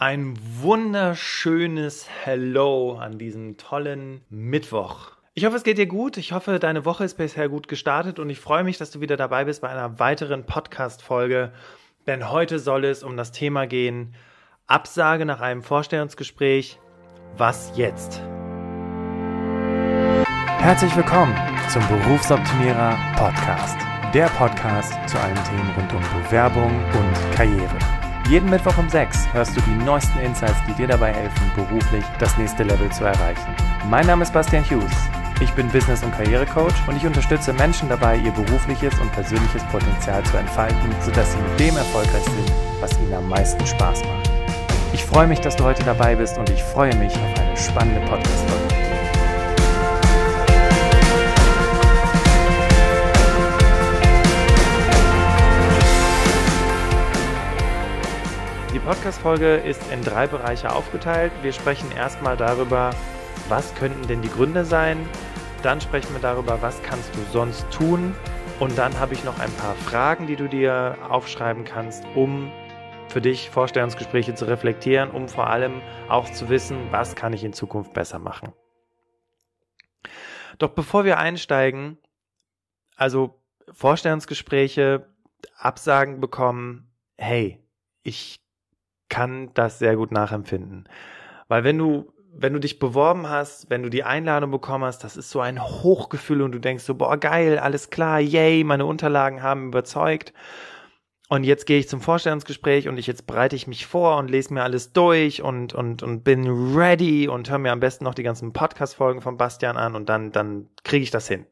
Ein wunderschönes Hello an diesem tollen Mittwoch. Ich hoffe, es geht dir gut. Ich hoffe, deine Woche ist bisher gut gestartet und ich freue mich, dass du wieder dabei bist bei einer weiteren Podcast-Folge. Denn heute soll es um das Thema gehen: Absage nach einem Vorstellungsgespräch. Was jetzt? Herzlich willkommen zum Berufsoptimierer Podcast. Der Podcast zu allen Themen rund um Bewerbung und Karriere. Jeden Mittwoch um 6 hörst du die neuesten Insights, die dir dabei helfen, beruflich das nächste Level zu erreichen. Mein Name ist Bastian Hughes. Ich bin Business- und Karrierecoach und ich unterstütze Menschen dabei, ihr berufliches und persönliches Potenzial zu entfalten, sodass sie mit dem erfolgreich sind, was ihnen am meisten Spaß macht. Ich freue mich, dass du heute dabei bist und ich freue mich auf eine spannende Podcast-Folge. Podcast-Folge ist in drei Bereiche aufgeteilt. Wir sprechen erstmal darüber, was könnten denn die Gründe sein. Dann sprechen wir darüber, was kannst du sonst tun. Und dann habe ich noch ein paar Fragen, die du dir aufschreiben kannst, um für dich Vorstellungsgespräche zu reflektieren, um vor allem auch zu wissen, was kann ich in Zukunft besser machen. Doch bevor wir einsteigen, also Vorstellungsgespräche, Absagen bekommen, hey, ich kann das sehr gut nachempfinden. Weil wenn du, wenn du dich beworben hast, wenn du die Einladung bekommen hast, das ist so ein Hochgefühl und du denkst so, boah, geil, alles klar, yay, meine Unterlagen haben überzeugt. Und jetzt gehe ich zum Vorstellungsgespräch und ich jetzt bereite ich mich vor und lese mir alles durch und, und, und bin ready und höre mir am besten noch die ganzen Podcast-Folgen von Bastian an und dann, dann kriege ich das hin.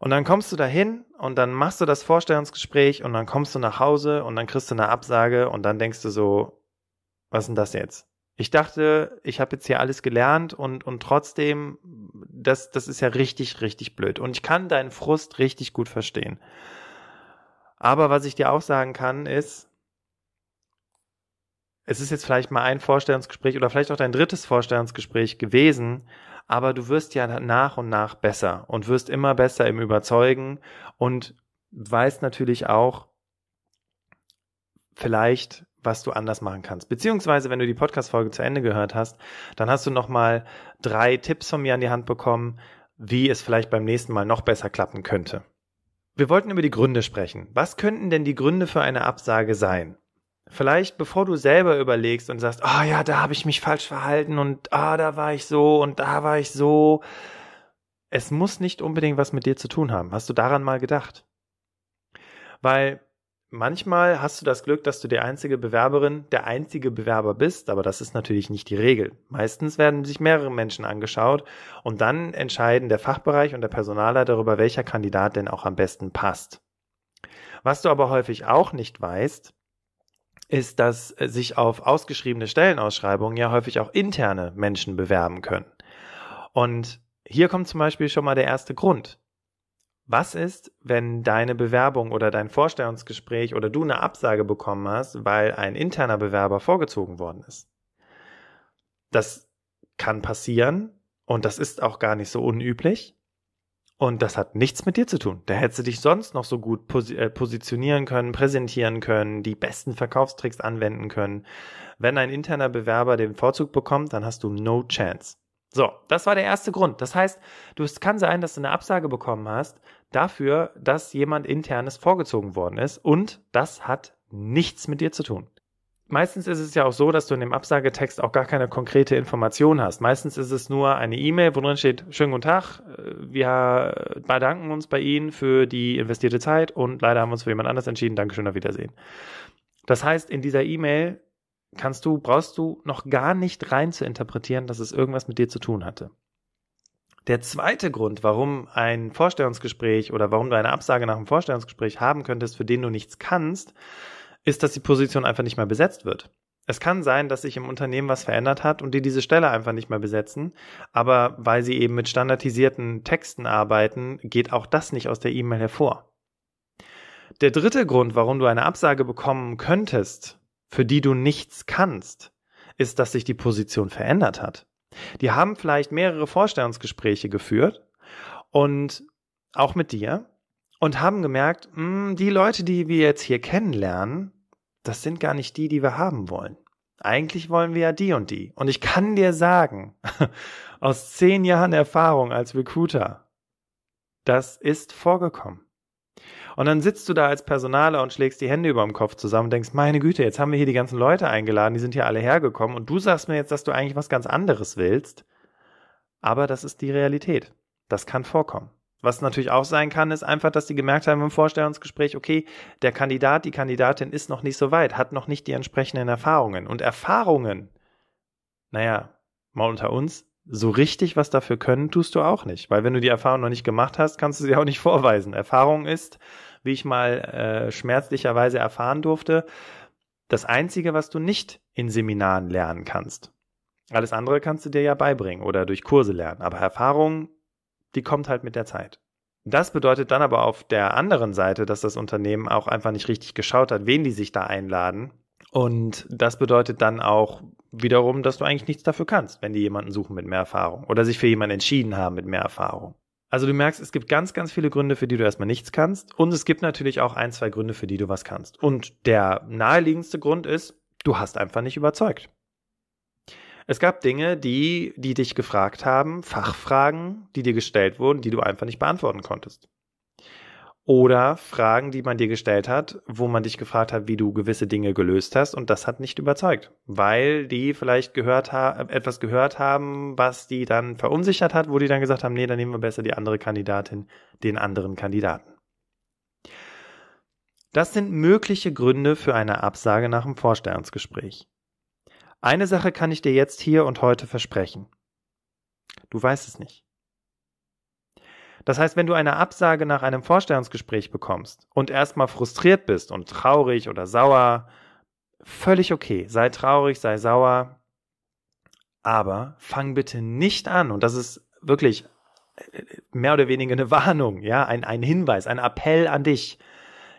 Und dann kommst du dahin und dann machst du das Vorstellungsgespräch und dann kommst du nach Hause und dann kriegst du eine Absage und dann denkst du so, was ist denn das jetzt? Ich dachte, ich habe jetzt hier alles gelernt und, und trotzdem, das, das ist ja richtig, richtig blöd. Und ich kann deinen Frust richtig gut verstehen. Aber was ich dir auch sagen kann, ist, es ist jetzt vielleicht mal ein Vorstellungsgespräch oder vielleicht auch dein drittes Vorstellungsgespräch gewesen, aber du wirst ja nach und nach besser und wirst immer besser im Überzeugen und weißt natürlich auch vielleicht, was du anders machen kannst. Beziehungsweise, wenn du die Podcast-Folge zu Ende gehört hast, dann hast du nochmal drei Tipps von mir an die Hand bekommen, wie es vielleicht beim nächsten Mal noch besser klappen könnte. Wir wollten über die Gründe sprechen. Was könnten denn die Gründe für eine Absage sein? vielleicht bevor du selber überlegst und sagst, ah oh ja, da habe ich mich falsch verhalten und ah, da war ich so und da war ich so. Es muss nicht unbedingt was mit dir zu tun haben. Hast du daran mal gedacht? Weil manchmal hast du das Glück, dass du die einzige Bewerberin, der einzige Bewerber bist, aber das ist natürlich nicht die Regel. Meistens werden sich mehrere Menschen angeschaut und dann entscheiden der Fachbereich und der Personaler darüber, welcher Kandidat denn auch am besten passt. Was du aber häufig auch nicht weißt, ist, dass äh, sich auf ausgeschriebene Stellenausschreibungen ja häufig auch interne Menschen bewerben können. Und hier kommt zum Beispiel schon mal der erste Grund. Was ist, wenn deine Bewerbung oder dein Vorstellungsgespräch oder du eine Absage bekommen hast, weil ein interner Bewerber vorgezogen worden ist? Das kann passieren und das ist auch gar nicht so unüblich. Und das hat nichts mit dir zu tun. Da hättest du dich sonst noch so gut pos äh, positionieren können, präsentieren können, die besten Verkaufstricks anwenden können. Wenn ein interner Bewerber den Vorzug bekommt, dann hast du no chance. So, das war der erste Grund. Das heißt, du, es kann sein, dass du eine Absage bekommen hast dafür, dass jemand internes vorgezogen worden ist und das hat nichts mit dir zu tun meistens ist es ja auch so, dass du in dem Absagetext auch gar keine konkrete Information hast. Meistens ist es nur eine E-Mail, wo drin steht, schönen guten Tag, äh, wir bedanken uns bei Ihnen für die investierte Zeit und leider haben wir uns für jemand anders entschieden. Dankeschön, auf Wiedersehen. Das heißt, in dieser E-Mail kannst du, brauchst du noch gar nicht rein zu interpretieren, dass es irgendwas mit dir zu tun hatte. Der zweite Grund, warum ein Vorstellungsgespräch oder warum du eine Absage nach einem Vorstellungsgespräch haben könntest, für den du nichts kannst, ist, dass die Position einfach nicht mehr besetzt wird. Es kann sein, dass sich im Unternehmen was verändert hat und die diese Stelle einfach nicht mehr besetzen. Aber weil sie eben mit standardisierten Texten arbeiten, geht auch das nicht aus der E-Mail hervor. Der dritte Grund, warum du eine Absage bekommen könntest, für die du nichts kannst, ist, dass sich die Position verändert hat. Die haben vielleicht mehrere Vorstellungsgespräche geführt und auch mit dir und haben gemerkt, mh, mm, die Leute, die wir jetzt hier kennenlernen, das sind gar nicht die, die wir haben wollen. Eigentlich wollen wir ja die und die. Und ich kann dir sagen, aus zehn Jahren Erfahrung als Recruiter, das ist vorgekommen. Und dann sitzt du da als Personaler und schlägst die Hände über dem Kopf zusammen und denkst, meine Güte, jetzt haben wir hier die ganzen Leute eingeladen, die sind hier alle hergekommen und du sagst mir jetzt, dass du eigentlich was ganz anderes willst. Aber das ist die Realität. Das kann vorkommen. Was natürlich auch sein kann, ist einfach, dass die gemerkt haben im Vorstellungsgespräch, okay, der Kandidat, die Kandidatin ist noch nicht so weit, hat noch nicht die entsprechenden Erfahrungen. Und Erfahrungen, naja, mal unter uns, so richtig was dafür können, tust du auch nicht. Weil wenn du die Erfahrung noch nicht gemacht hast, kannst du sie auch nicht vorweisen. Erfahrung ist, wie ich mal äh, schmerzlicherweise erfahren durfte, das Einzige, was du nicht in Seminaren lernen kannst. Alles andere kannst du dir ja beibringen oder durch Kurse lernen. Aber Erfahrung die kommt halt mit der Zeit. Das bedeutet dann aber auf der anderen Seite, dass das Unternehmen auch einfach nicht richtig geschaut hat, wen die sich da einladen. Und das bedeutet dann auch wiederum, dass du eigentlich nichts dafür kannst, wenn die jemanden suchen mit mehr Erfahrung oder sich für jemanden entschieden haben mit mehr Erfahrung. Also du merkst, es gibt ganz, ganz viele Gründe, für die du erstmal nichts kannst. Und es gibt natürlich auch ein, zwei Gründe, für die du was kannst. Und der naheliegendste Grund ist, du hast einfach nicht überzeugt. Es gab Dinge, die, die dich gefragt haben, Fachfragen, die dir gestellt wurden, die du einfach nicht beantworten konntest. Oder Fragen, die man dir gestellt hat, wo man dich gefragt hat, wie du gewisse Dinge gelöst hast und das hat nicht überzeugt, weil die vielleicht gehört etwas gehört haben, was die dann verunsichert hat, wo die dann gesagt haben, nee, dann nehmen wir besser die andere Kandidatin, den anderen Kandidaten. Das sind mögliche Gründe für eine Absage nach dem Vorstellungsgespräch. Eine Sache kann ich dir jetzt hier und heute versprechen. Du weißt es nicht. Das heißt, wenn du eine Absage nach einem Vorstellungsgespräch bekommst und erstmal frustriert bist und traurig oder sauer, völlig okay, sei traurig, sei sauer, aber fang bitte nicht an, und das ist wirklich äh, äh, mehr oder weniger eine Warnung, ja, ein, ein Hinweis, ein Appell an dich,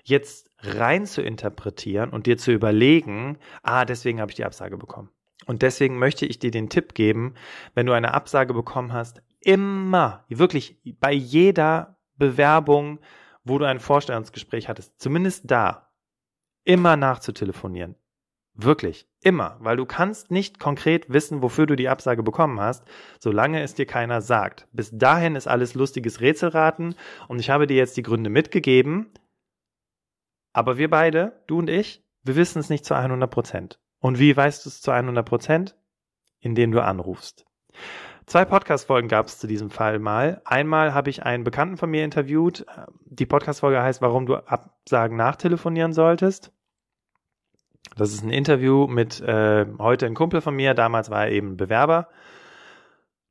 jetzt rein zu interpretieren und dir zu überlegen, ah, deswegen habe ich die Absage bekommen. Und deswegen möchte ich dir den Tipp geben, wenn du eine Absage bekommen hast, immer, wirklich bei jeder Bewerbung, wo du ein Vorstellungsgespräch hattest, zumindest da, immer nachzutelefonieren. Wirklich, immer, weil du kannst nicht konkret wissen, wofür du die Absage bekommen hast, solange es dir keiner sagt. Bis dahin ist alles lustiges Rätselraten und ich habe dir jetzt die Gründe mitgegeben, aber wir beide, du und ich, wir wissen es nicht zu 100 Prozent. Und wie weißt du es zu 100 Prozent? Indem du anrufst. Zwei Podcast-Folgen gab es zu diesem Fall mal. Einmal habe ich einen Bekannten von mir interviewt. Die Podcast-Folge heißt, warum du Absagen nachtelefonieren solltest. Das ist ein Interview mit äh, heute ein Kumpel von mir, damals war er eben Bewerber.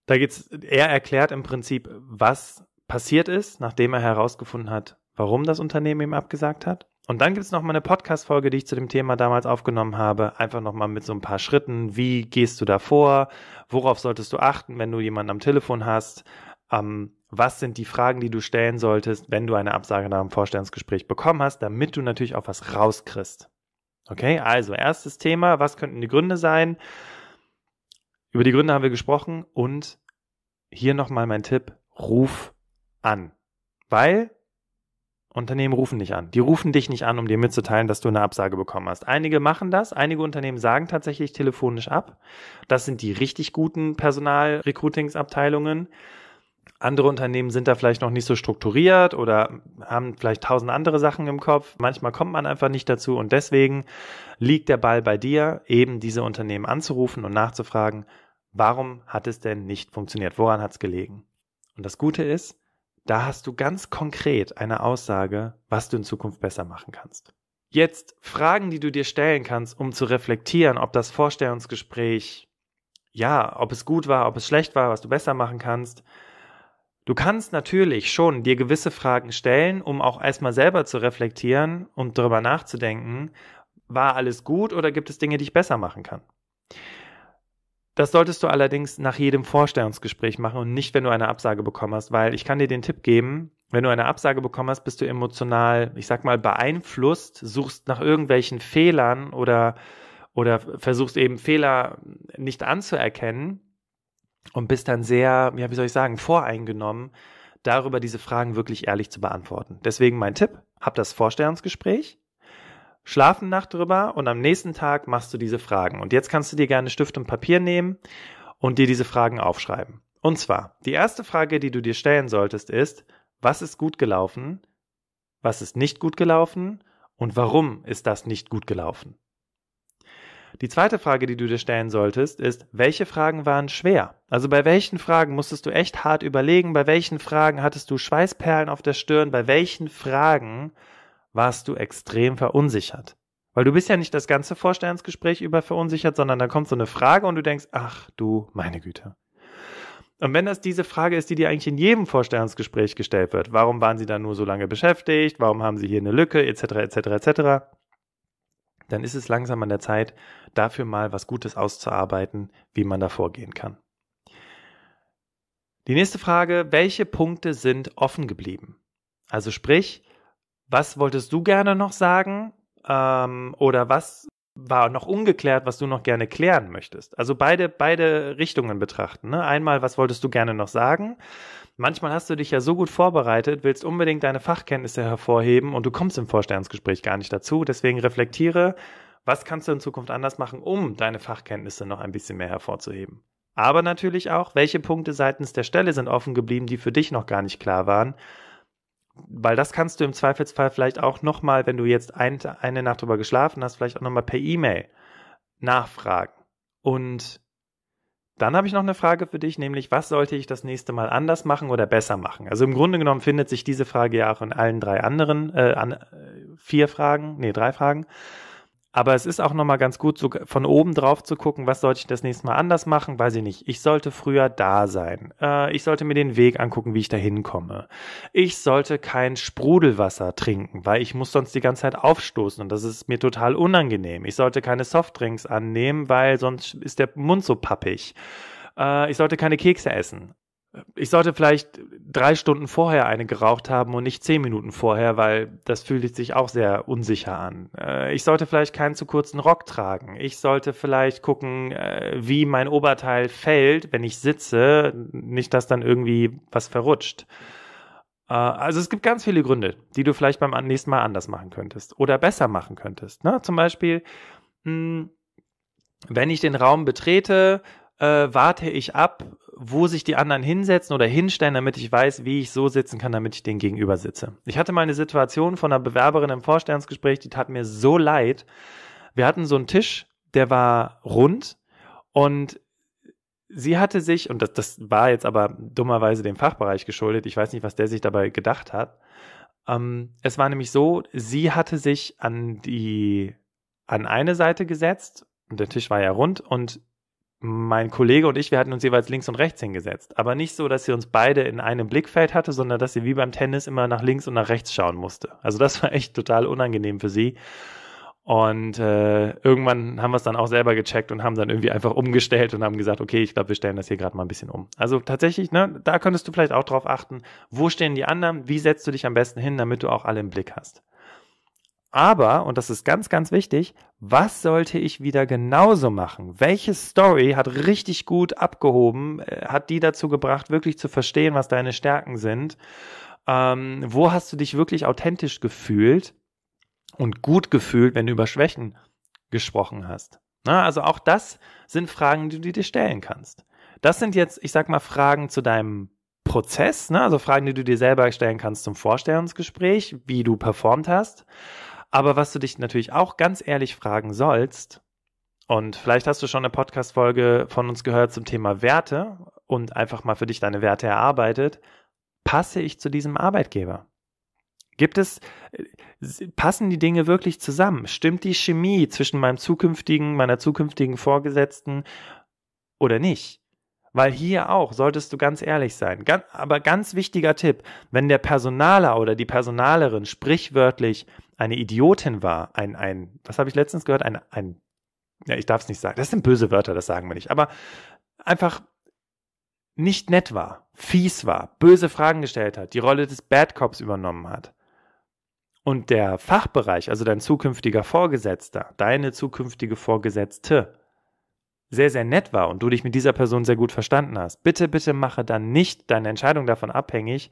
Da geht's, er erklärt im Prinzip, was passiert ist, nachdem er herausgefunden hat, warum das Unternehmen ihm abgesagt hat. Und dann gibt es nochmal eine Podcast-Folge, die ich zu dem Thema damals aufgenommen habe. Einfach nochmal mit so ein paar Schritten. Wie gehst du da vor? Worauf solltest du achten, wenn du jemanden am Telefon hast? Ähm, was sind die Fragen, die du stellen solltest, wenn du eine Absage nach einem Vorstellungsgespräch bekommen hast, damit du natürlich auch was rauskriegst. Okay, also erstes Thema, was könnten die Gründe sein? Über die Gründe haben wir gesprochen und hier nochmal mein Tipp, ruf an. Weil Unternehmen rufen dich an. Die rufen dich nicht an, um dir mitzuteilen, dass du eine Absage bekommen hast. Einige machen das, einige Unternehmen sagen tatsächlich telefonisch ab. Das sind die richtig guten Personal-Recruitingsabteilungen. Andere Unternehmen sind da vielleicht noch nicht so strukturiert oder haben vielleicht tausend andere Sachen im Kopf. Manchmal kommt man einfach nicht dazu und deswegen liegt der Ball bei dir, eben diese Unternehmen anzurufen und nachzufragen, warum hat es denn nicht funktioniert? Woran hat es gelegen? Und das Gute ist, da hast du ganz konkret eine Aussage, was du in Zukunft besser machen kannst. Jetzt Fragen, die du dir stellen kannst, um zu reflektieren, ob das Vorstellungsgespräch, ja, ob es gut war, ob es schlecht war, was du besser machen kannst. Du kannst natürlich schon dir gewisse Fragen stellen, um auch erstmal selber zu reflektieren und darüber nachzudenken, war alles gut oder gibt es Dinge, die ich besser machen kann. Das solltest du allerdings nach jedem Vorstellungsgespräch machen und nicht, wenn du eine Absage bekommen hast, weil ich kann dir den Tipp geben, wenn du eine Absage bekommen hast, bist du emotional, ich sag mal, beeinflusst, suchst nach irgendwelchen Fehlern oder, oder versuchst eben Fehler nicht anzuerkennen und bist dann sehr, ja, wie soll ich sagen, voreingenommen, darüber diese Fragen wirklich ehrlich zu beantworten. Deswegen mein Tipp, hab das Vorstellungsgespräch schlafen eine Nacht drüber und am nächsten Tag machst du diese Fragen. Und jetzt kannst du dir gerne Stift und Papier nehmen und dir diese Fragen aufschreiben. Und zwar, die erste Frage, die du dir stellen solltest, ist, was ist gut gelaufen, was ist nicht gut gelaufen und warum ist das nicht gut gelaufen? Die zweite Frage, die du dir stellen solltest, ist, welche Fragen waren schwer? Also bei welchen Fragen musstest du echt hart überlegen, bei welchen Fragen hattest du Schweißperlen auf der Stirn, bei welchen Fragen warst du extrem verunsichert. Weil du bist ja nicht das ganze Vorstellungsgespräch über verunsichert, sondern da kommt so eine Frage und du denkst, ach du meine Güte. Und wenn das diese Frage ist, die dir eigentlich in jedem Vorstellungsgespräch gestellt wird, warum waren sie da nur so lange beschäftigt, warum haben sie hier eine Lücke, etc., etc., etc., dann ist es langsam an der Zeit, dafür mal was Gutes auszuarbeiten, wie man da vorgehen kann. Die nächste Frage, welche Punkte sind offen geblieben? Also sprich, was wolltest du gerne noch sagen? Ähm, oder was war noch ungeklärt, was du noch gerne klären möchtest? Also beide, beide Richtungen betrachten. Ne? Einmal, was wolltest du gerne noch sagen? Manchmal hast du dich ja so gut vorbereitet, willst unbedingt deine Fachkenntnisse hervorheben und du kommst im Vorstellungsgespräch gar nicht dazu. Deswegen reflektiere, was kannst du in Zukunft anders machen, um deine Fachkenntnisse noch ein bisschen mehr hervorzuheben? Aber natürlich auch, welche Punkte seitens der Stelle sind offen geblieben, die für dich noch gar nicht klar waren, weil das kannst du im Zweifelsfall vielleicht auch nochmal, wenn du jetzt ein, eine Nacht drüber geschlafen hast, vielleicht auch nochmal per E-Mail nachfragen. Und dann habe ich noch eine Frage für dich, nämlich was sollte ich das nächste Mal anders machen oder besser machen? Also im Grunde genommen findet sich diese Frage ja auch in allen drei anderen, äh, an, äh, vier Fragen, nee, drei Fragen. Aber es ist auch nochmal ganz gut, so von oben drauf zu gucken, was sollte ich das nächste Mal anders machen, weiß ich nicht. Ich sollte früher da sein. Äh, ich sollte mir den Weg angucken, wie ich da hinkomme. Ich sollte kein Sprudelwasser trinken, weil ich muss sonst die ganze Zeit aufstoßen und das ist mir total unangenehm. Ich sollte keine Softdrinks annehmen, weil sonst ist der Mund so pappig. Äh, ich sollte keine Kekse essen ich sollte vielleicht drei Stunden vorher eine geraucht haben und nicht zehn Minuten vorher, weil das fühlt sich auch sehr unsicher an. Äh, ich sollte vielleicht keinen zu kurzen Rock tragen. Ich sollte vielleicht gucken, äh, wie mein Oberteil fällt, wenn ich sitze, nicht dass dann irgendwie was verrutscht. Äh, also es gibt ganz viele Gründe, die du vielleicht beim nächsten Mal anders machen könntest oder besser machen könntest. Ne? Zum Beispiel, hm, wenn ich den Raum betrete, warte ich ab, wo sich die anderen hinsetzen oder hinstellen, damit ich weiß, wie ich so sitzen kann, damit ich den gegenüber sitze. Ich hatte mal eine Situation von einer Bewerberin im Vorstellungsgespräch, die tat mir so leid. Wir hatten so einen Tisch, der war rund und sie hatte sich, und das, das war jetzt aber dummerweise dem Fachbereich geschuldet, ich weiß nicht, was der sich dabei gedacht hat. Ähm, es war nämlich so, sie hatte sich an die, an eine Seite gesetzt, und der Tisch war ja rund, und mein Kollege und ich, wir hatten uns jeweils links und rechts hingesetzt. Aber nicht so, dass sie uns beide in einem Blickfeld hatte, sondern dass sie wie beim Tennis immer nach links und nach rechts schauen musste. Also das war echt total unangenehm für sie. Und äh, irgendwann haben wir es dann auch selber gecheckt und haben dann irgendwie einfach umgestellt und haben gesagt, okay, ich glaube, wir stellen das hier gerade mal ein bisschen um. Also tatsächlich, ne, da könntest du vielleicht auch drauf achten, wo stehen die anderen, wie setzt du dich am besten hin, damit du auch alle im Blick hast. Aber, und das ist ganz, ganz wichtig, was sollte ich wieder genauso machen? Welche Story hat richtig gut abgehoben, äh, hat die dazu gebracht, wirklich zu verstehen, was deine Stärken sind? Ähm, wo hast du dich wirklich authentisch gefühlt und gut gefühlt, wenn du über Schwächen gesprochen hast? Na, also auch das sind Fragen, die du dir stellen kannst. Das sind jetzt, ich sag mal, Fragen zu deinem Prozess, ne? also Fragen, die du dir selber stellen kannst zum Vorstellungsgespräch, wie du performt hast. Aber was du dich natürlich auch ganz ehrlich fragen sollst, und vielleicht hast du schon eine Podcast-Folge von uns gehört zum Thema Werte und einfach mal für dich deine Werte erarbeitet, passe ich zu diesem Arbeitgeber? Gibt es, äh, passen die Dinge wirklich zusammen? Stimmt die Chemie zwischen meinem zukünftigen, meiner zukünftigen Vorgesetzten oder nicht? Weil hier auch solltest du ganz ehrlich sein. aber ganz wichtiger Tipp, wenn der Personaler oder die Personalerin sprichwörtlich eine Idiotin war, ein, ein, was habe ich letztens gehört, ein, ein, ja, ich darf es nicht sagen, das sind böse Wörter, das sagen wir nicht, aber einfach nicht nett war, fies war, böse Fragen gestellt hat, die Rolle des Bad Cops übernommen hat und der Fachbereich, also dein zukünftiger Vorgesetzter, deine zukünftige Vorgesetzte, sehr, sehr nett war und du dich mit dieser Person sehr gut verstanden hast, bitte, bitte mache dann nicht deine Entscheidung davon abhängig,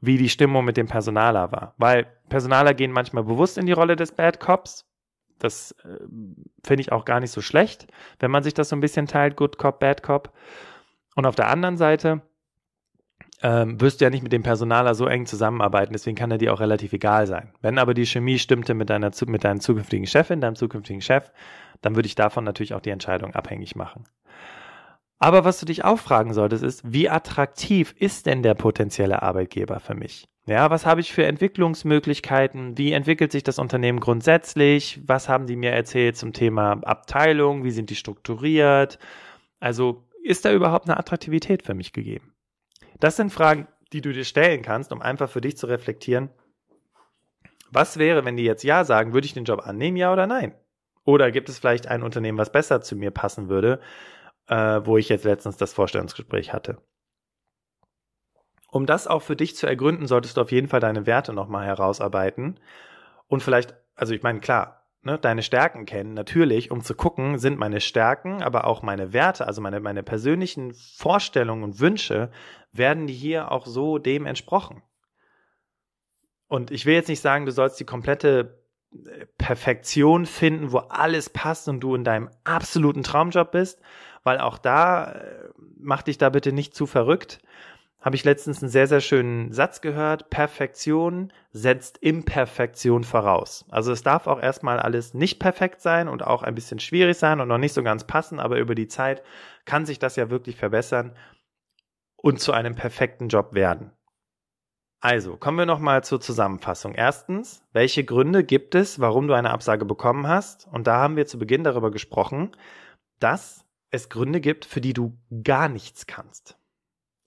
wie die Stimmung mit dem Personaler war. Weil Personaler gehen manchmal bewusst in die Rolle des Bad Cops. Das äh, finde ich auch gar nicht so schlecht, wenn man sich das so ein bisschen teilt, Good Cop, Bad Cop. Und auf der anderen Seite ähm, wirst du ja nicht mit dem Personaler so eng zusammenarbeiten, deswegen kann er dir auch relativ egal sein. Wenn aber die Chemie stimmte mit deiner, mit deinem zukünftigen Chefin, deinem zukünftigen Chef, dann würde ich davon natürlich auch die Entscheidung abhängig machen. Aber was du dich auch fragen solltest, ist, wie attraktiv ist denn der potenzielle Arbeitgeber für mich? Ja, was habe ich für Entwicklungsmöglichkeiten? Wie entwickelt sich das Unternehmen grundsätzlich? Was haben die mir erzählt zum Thema Abteilung? Wie sind die strukturiert? Also ist da überhaupt eine Attraktivität für mich gegeben? Das sind Fragen, die du dir stellen kannst, um einfach für dich zu reflektieren, was wäre, wenn die jetzt Ja sagen, würde ich den Job annehmen, ja oder nein? Oder gibt es vielleicht ein Unternehmen, was besser zu mir passen würde, äh, wo ich jetzt letztens das Vorstellungsgespräch hatte. Um das auch für dich zu ergründen, solltest du auf jeden Fall deine Werte nochmal herausarbeiten und vielleicht, also ich meine, klar, ne, deine Stärken kennen, natürlich, um zu gucken, sind meine Stärken, aber auch meine Werte, also meine, meine persönlichen Vorstellungen und Wünsche, werden die hier auch so dem entsprochen. Und ich will jetzt nicht sagen, du sollst die komplette äh, Perfektion finden, wo alles passt und du in deinem absoluten Traumjob bist, weil auch da äh, mach dich da bitte nicht zu verrückt. Habe ich letztens einen sehr, sehr schönen Satz gehört. Perfektion setzt Imperfektion voraus. Also es darf auch erstmal alles nicht perfekt sein und auch ein bisschen schwierig sein und noch nicht so ganz passen, aber über die Zeit kann sich das ja wirklich verbessern und zu einem perfekten Job werden. Also, kommen wir nochmal zur Zusammenfassung. Erstens, welche Gründe gibt es, warum du eine Absage bekommen hast? Und da haben wir zu Beginn darüber gesprochen, dass es Gründe gibt, für die du gar nichts kannst.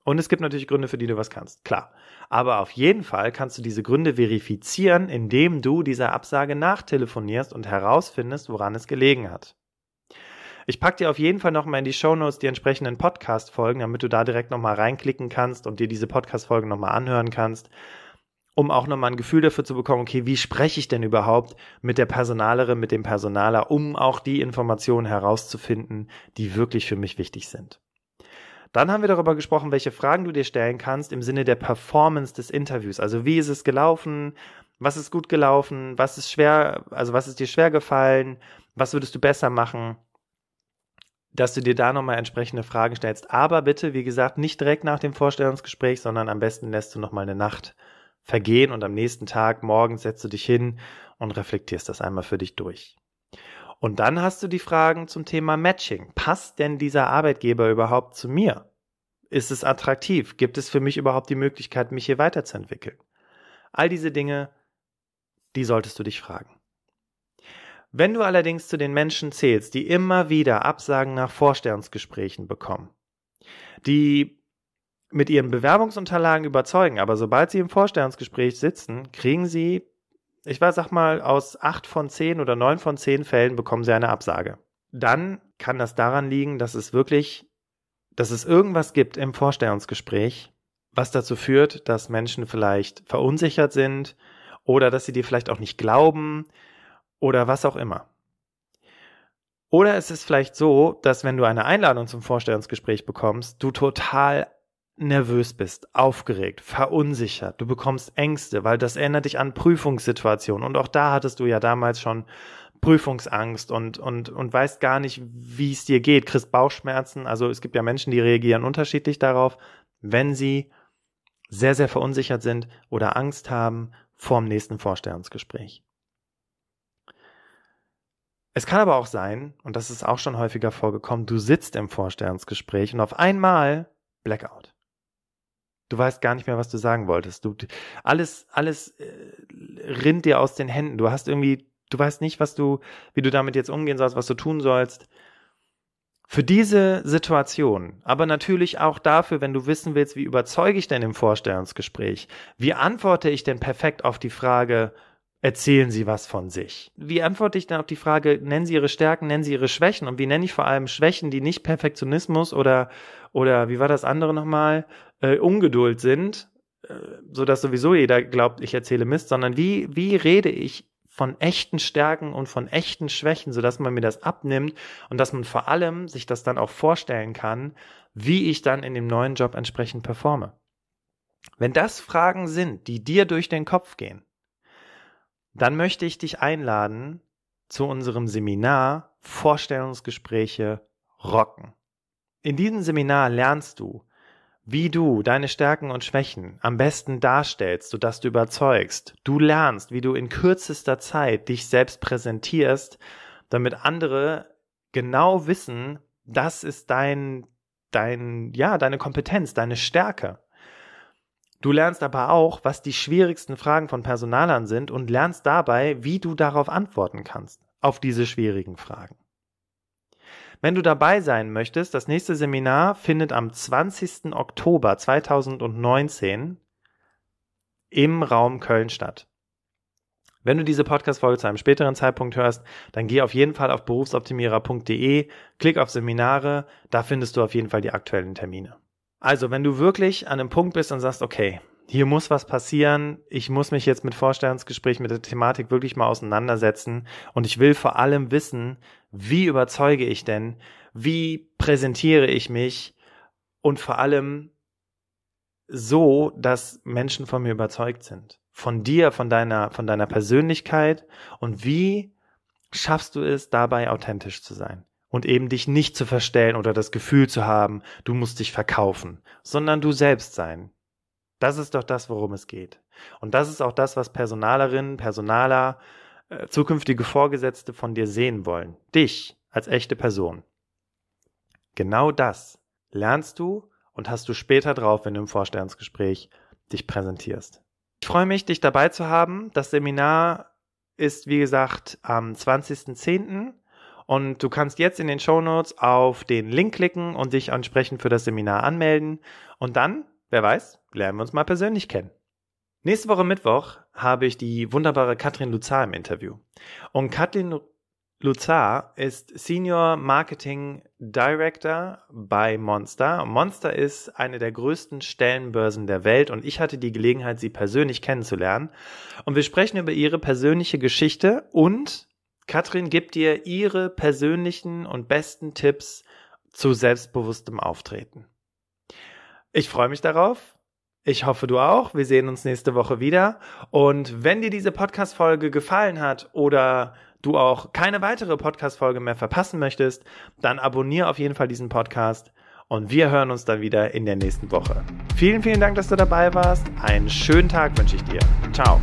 Und es gibt natürlich Gründe, für die du was kannst, klar. Aber auf jeden Fall kannst du diese Gründe verifizieren, indem du dieser Absage nachtelefonierst und herausfindest, woran es gelegen hat. Ich pack dir auf jeden Fall nochmal in die Shownotes die entsprechenden Podcast-Folgen, damit du da direkt nochmal reinklicken kannst und dir diese Podcast-Folgen nochmal anhören kannst um auch nochmal ein Gefühl dafür zu bekommen, okay, wie spreche ich denn überhaupt mit der Personalerin, mit dem Personaler, um auch die Informationen herauszufinden, die wirklich für mich wichtig sind. Dann haben wir darüber gesprochen, welche Fragen du dir stellen kannst im Sinne der Performance des Interviews. Also wie ist es gelaufen? Was ist gut gelaufen? Was ist schwer? Also was ist dir schwer gefallen? Was würdest du besser machen? dass du dir da nochmal entsprechende Fragen stellst. Aber bitte, wie gesagt, nicht direkt nach dem Vorstellungsgespräch, sondern am besten lässt du nochmal eine Nacht vergehen und am nächsten Tag, morgen setzt du dich hin und reflektierst das einmal für dich durch. Und dann hast du die Fragen zum Thema Matching. Passt denn dieser Arbeitgeber überhaupt zu mir? Ist es attraktiv? Gibt es für mich überhaupt die Möglichkeit, mich hier weiterzuentwickeln? All diese Dinge, die solltest du dich fragen. Wenn du allerdings zu den Menschen zählst, die immer wieder Absagen nach Vorstellungsgesprächen bekommen, die mit ihren Bewerbungsunterlagen überzeugen, aber sobald sie im Vorstellungsgespräch sitzen, kriegen sie, ich weiß, sag mal, aus acht von zehn oder neun von zehn Fällen bekommen sie eine Absage. Dann kann das daran liegen, dass es wirklich, dass es irgendwas gibt im Vorstellungsgespräch, was dazu führt, dass Menschen vielleicht verunsichert sind oder dass sie dir vielleicht auch nicht glauben oder was auch immer. Oder es ist vielleicht so, dass wenn du eine Einladung zum Vorstellungsgespräch bekommst, du total nervös bist, aufgeregt, verunsichert, du bekommst Ängste, weil das erinnert dich an Prüfungssituationen. Und auch da hattest du ja damals schon Prüfungsangst und, und, und weißt gar nicht, wie es dir geht, kriegst Bauchschmerzen. Also es gibt ja Menschen, die reagieren unterschiedlich darauf, wenn sie sehr, sehr verunsichert sind oder Angst haben vor dem nächsten Vorstellungsgespräch. Es kann aber auch sein, und das ist auch schon häufiger vorgekommen, du sitzt im Vorstellungsgespräch und auf einmal Blackout. Du weißt gar nicht mehr, was du sagen wolltest. Du, alles, alles äh, rinnt dir aus den Händen. Du hast irgendwie, du weißt nicht, was du, wie du damit jetzt umgehen sollst, was du tun sollst. Für diese Situation, aber natürlich auch dafür, wenn du wissen willst, wie überzeuge ich denn im Vorstellungsgespräch? Wie antworte ich denn perfekt auf die Frage, erzählen Sie was von sich? Wie antworte ich dann auf die Frage, nennen Sie Ihre Stärken, nennen Sie Ihre Schwächen? Und wie nenne ich vor allem Schwächen, die nicht Perfektionismus oder, oder wie war das andere nochmal? äh, Ungeduld sind, äh, dass sowieso jeder glaubt, ich erzähle Mist, sondern wie, wie rede ich von echten Stärken und von echten Schwächen, sodass man mir das abnimmt und dass man vor allem sich das dann auch vorstellen kann, wie ich dann in dem neuen Job entsprechend performe. Wenn das Fragen sind, die dir durch den Kopf gehen, dann möchte ich dich einladen zu unserem Seminar Vorstellungsgespräche rocken. In diesem Seminar lernst du, wie du deine Stärken und Schwächen am besten darstellst, sodass du überzeugst. Du lernst, wie du in kürzester Zeit dich selbst präsentierst, damit andere genau wissen, das ist dein, dein, ja, deine Kompetenz, deine Stärke. Du lernst aber auch, was die schwierigsten Fragen von Personalern sind und lernst dabei, wie du darauf antworten kannst, auf diese schwierigen Fragen. Wenn du dabei sein möchtest, das nächste Seminar findet am 20. Oktober 2019 im Raum Köln statt. Wenn du diese Podcast-Folge zu einem späteren Zeitpunkt hörst, dann geh auf jeden Fall auf berufsoptimierer.de, klick auf Seminare, da findest du auf jeden Fall die aktuellen Termine. Also, wenn du wirklich an einem Punkt bist und sagst, okay, hier muss was passieren. Ich muss mich jetzt mit Vorstellungsgesprächen, mit der Thematik wirklich mal auseinandersetzen. Und ich will vor allem wissen, wie überzeuge ich denn? Wie präsentiere ich mich? Und vor allem so, dass Menschen von mir überzeugt sind. Von dir, von deiner, von deiner Persönlichkeit. Und wie schaffst du es, dabei authentisch zu sein? und eben dich nicht zu verstellen oder das Gefühl zu haben, du musst dich verkaufen, sondern du selbst sein. Das ist doch das, worum es geht. Und das ist auch das, was Personalerinnen, Personaler, äh, zukünftige Vorgesetzte von dir sehen wollen. Dich als echte Person. Genau das lernst du und hast du später drauf, wenn du im Vorstellungsgespräch dich präsentierst. Ich freue mich, dich dabei zu haben. Das Seminar ist, wie gesagt, am 20.10. Und du kannst jetzt in den Show Notes auf den Link klicken und dich entsprechend für das Seminar anmelden. Und dann Wer weiß, lernen wir uns mal persönlich kennen. Nächste Woche Mittwoch habe ich die wunderbare Katrin Luzar im Interview. Und Katrin Luzar ist Senior Marketing Director bei Monster. Monster ist eine der größten Stellenbörsen der Welt und ich hatte die Gelegenheit, sie persönlich kennenzulernen. Und wir sprechen über ihre persönliche Geschichte und Katrin gibt dir ihre persönlichen und besten Tipps zu selbstbewusstem Auftreten. Ich freue mich darauf. Ich hoffe, du auch. Wir sehen uns nächste Woche wieder. Und wenn dir diese Podcast-Folge gefallen hat oder du auch keine weitere Podcast-Folge mehr verpassen möchtest, dann abonniere auf jeden Fall diesen Podcast. Und wir hören uns dann wieder in der nächsten Woche. Vielen, vielen Dank, dass du dabei warst. Einen schönen Tag wünsche ich dir. Ciao.